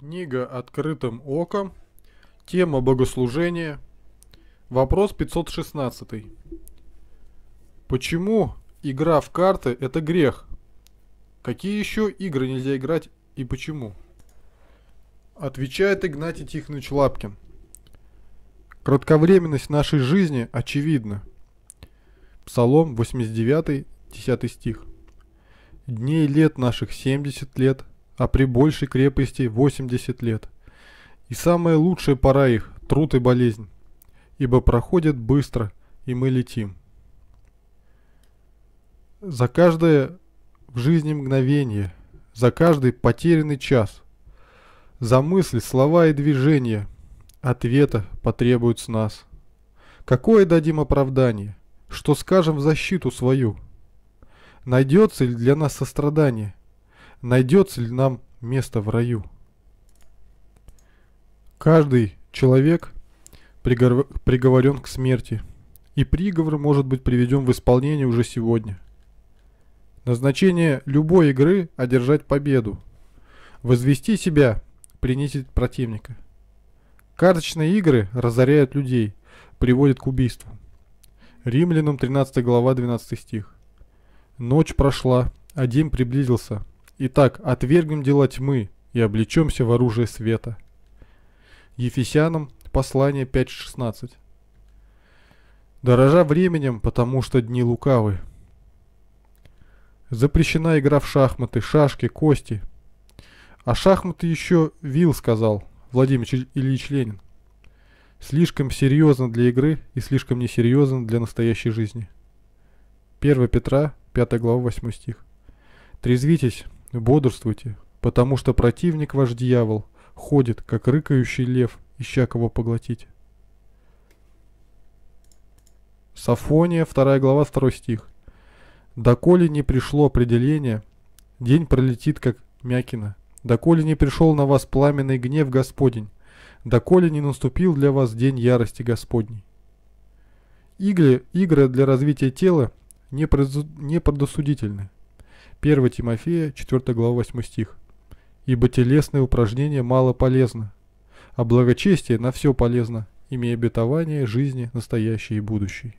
Книга «Открытым оком». Тема Богослужение, Вопрос 516. Почему игра в карты – это грех? Какие еще игры нельзя играть и почему? Отвечает Игнатий Тихонович Лапкин. Кратковременность нашей жизни очевидна. Псалом 89, 10 стих. Дней лет наших 70 лет, а при большей крепости 80 лет. И самая лучшая пора их – труд и болезнь, ибо проходят быстро, и мы летим. За каждое в жизни мгновение, за каждый потерянный час, за мысли, слова и движения ответа потребуют с нас. Какое дадим оправдание, что скажем в защиту свою? Найдется ли для нас сострадание? найдется ли нам место в раю. Каждый человек приговорен к смерти, и приговор может быть приведен в исполнение уже сегодня. Назначение любой игры – одержать победу, возвести себя, принизить противника. Карточные игры разоряют людей, приводят к убийству. Римлянам 13 глава 12 стих. Ночь прошла, а день приблизился – Итак, отвергнем дела тьмы и облечемся в оружие света. Ефесянам, послание 5.16. Дорожа временем, потому что дни лукавы. Запрещена игра в шахматы, шашки, кости. А шахматы еще Вил сказал, Владимир Ильич Ленин. Слишком серьезно для игры и слишком несерьезно для настоящей жизни. 1 Петра, 5 глава, 8 стих. Трезвитесь, Бодрствуйте, потому что противник ваш дьявол ходит, как рыкающий лев, ища кого поглотить. Сафония, 2 глава, 2 стих. «Доколе не пришло определение, день пролетит, как мякина. Доколе не пришел на вас пламенный гнев Господень, доколе не наступил для вас день ярости Господней». Игры, игры для развития тела не, предосудительны. 1 Тимофея, 4 глава, 8 стих. «Ибо телесные упражнения мало полезны, а благочестие на все полезно, имея обетование жизни настоящей и будущей».